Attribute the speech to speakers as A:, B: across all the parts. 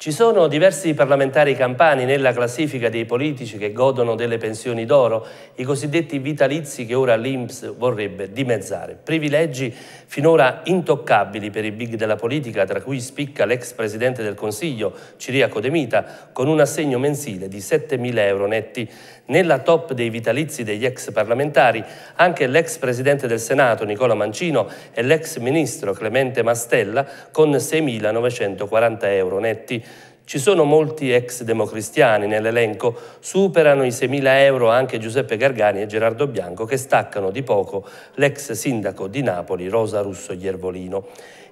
A: Ci sono diversi parlamentari campani nella classifica dei politici che godono delle pensioni d'oro, i cosiddetti vitalizi che ora l'Inps vorrebbe dimezzare. Privilegi finora intoccabili per i big della politica, tra cui spicca l'ex presidente del Consiglio, Ciriaco De Mita, con un assegno mensile di 7.000 euro netti. Nella top dei vitalizi degli ex parlamentari anche l'ex presidente del Senato, Nicola Mancino, e l'ex ministro Clemente Mastella con 6.940 euro netti. Ci sono molti ex democristiani nell'elenco, superano i 6.000 euro anche Giuseppe Gargani e Gerardo Bianco che staccano di poco l'ex sindaco di Napoli Rosa Russo Iervolino.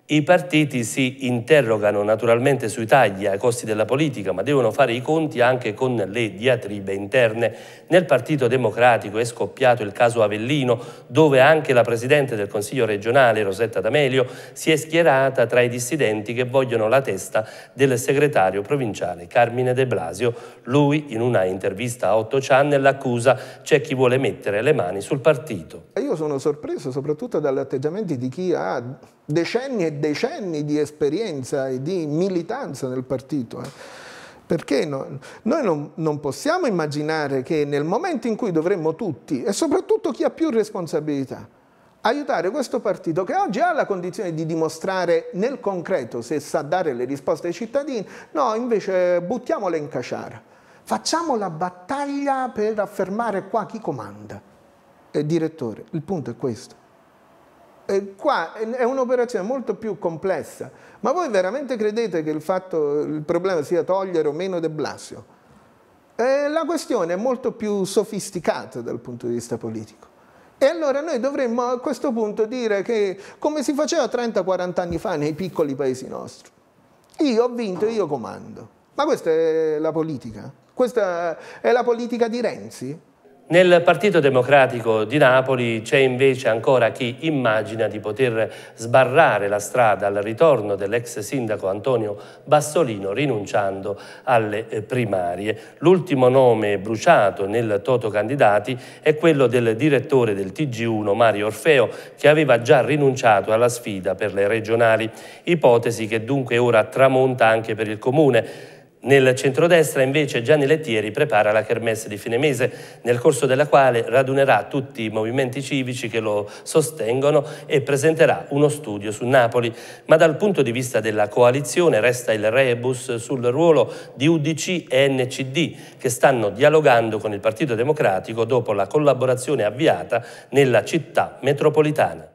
A: I partiti si interrogano naturalmente sui tagli ai costi della politica, ma devono fare i conti anche con le diatribe interne. Nel Partito Democratico è scoppiato il caso Avellino, dove anche la Presidente del Consiglio regionale, Rosetta D'Amelio, si è schierata tra i dissidenti che vogliono la testa del segretario provinciale Carmine De Blasio. Lui, in una intervista a 8 Channel, accusa c'è chi vuole mettere le mani sul partito.
B: Io sono sorpreso soprattutto dagli atteggiamenti di chi ha decenni e decenni di esperienza e di militanza nel partito. Eh. Perché no, noi non, non, possiamo immaginare che nel momento in cui dovremmo tutti, e soprattutto chi ha più responsabilità, aiutare questo partito che oggi ha la condizione di dimostrare nel concreto se sa dare le risposte ai cittadini, no, invece buttiamole in caciara. Facciamo la battaglia per affermare qua chi comanda. Eh, direttore, il punto è questo eh, qua è un'operazione molto più complessa. Ma voi veramente credete che il, fatto, il problema sia togliere o meno De Blasio? Eh, la questione è molto più sofisticata dal punto di vista politico. E allora noi dovremmo a questo punto dire che come si faceva 30-40 anni fa nei piccoli paesi nostri, io ho vinto, io comando. Ma questa è la politica? Questa è la politica di
A: Renzi? Nel Partito Democratico di Napoli c'è invece ancora chi immagina di poter sbarrare la strada al ritorno dell'ex sindaco Antonio Bassolino rinunciando alle eh, primarie. L'ultimo nome bruciato nel toto candidati è quello del direttore del TG1 Mario Orfeo che aveva già rinunciato alla sfida per le regionali, ipotesi che dunque ora tramonta anche per il Comune nel centrodestra invece Gianni Lettieri prepara la kermesse di fine mese, nel corso della quale radunerà tutti i movimenti civici che lo sostengono e presenterà uno studio su Napoli. Ma dal punto di vista della coalizione resta il rebus sul ruolo di UDC e NCD che stanno dialogando con il Partito Democratico dopo la collaborazione avviata nella città metropolitana.